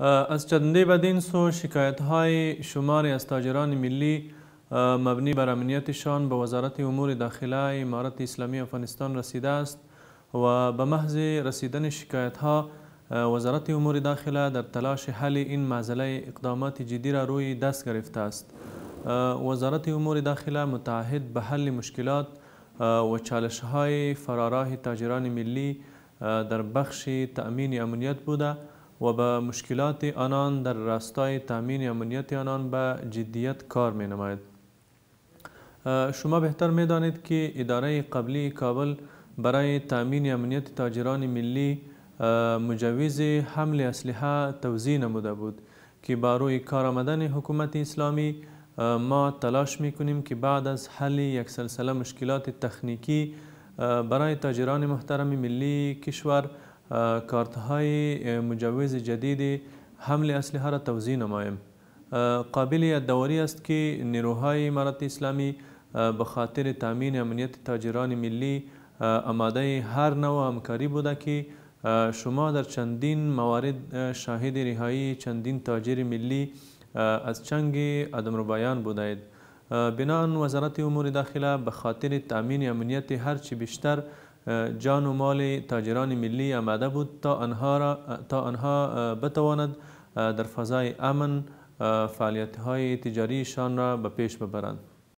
از چندی بدین سو شکایت های شماری از تاجران ملی مبنی بر امنیتشان به وزارت امور داخله امارت اسلامی افغانستان رسیده است و به محض رسیدن شکایت ها وزارت امور داخله در تلاش حل این معضله اقدامات جدی را روی دست گرفته است وزارت امور داخله متعهد به حل مشکلات و چالش های فراراه تاجران ملی در بخش تأمین امنیت بوده و به مشکلات آنان در راستای تامین امنیت آنان به جدیت کار می نماید. شما بهتر می دانید که اداره قبلی کابل برای تامین امنیت تاجران ملی مجوز حمل اسلحه توضیح نموده بود که با روی کار آمدن حکومت اسلامی ما تلاش می کنیم که بعد از حل یک سلسله مشکلات تخنیکی برای تاجران محترم ملی کشور کارت های مجوز جدید حمل اسلحه را توضیح نمایم قابل یادآوری است که نیروهای امارت اسلامی به خاطر تامین امنیت تاجران ملی آماده هر نوع همکاری بوده که شما در چندین موارد شاهد رهایی چندین تاجر ملی از چنگ عدم ربایان بودید بنان وزارت امور داخله به خاطر تامین امنیت هرچی بیشتر جان و مال تاجران ملی آماده بود تا آنها, بتواند در فضای امن فعالیت های شان را به پیش ببرند.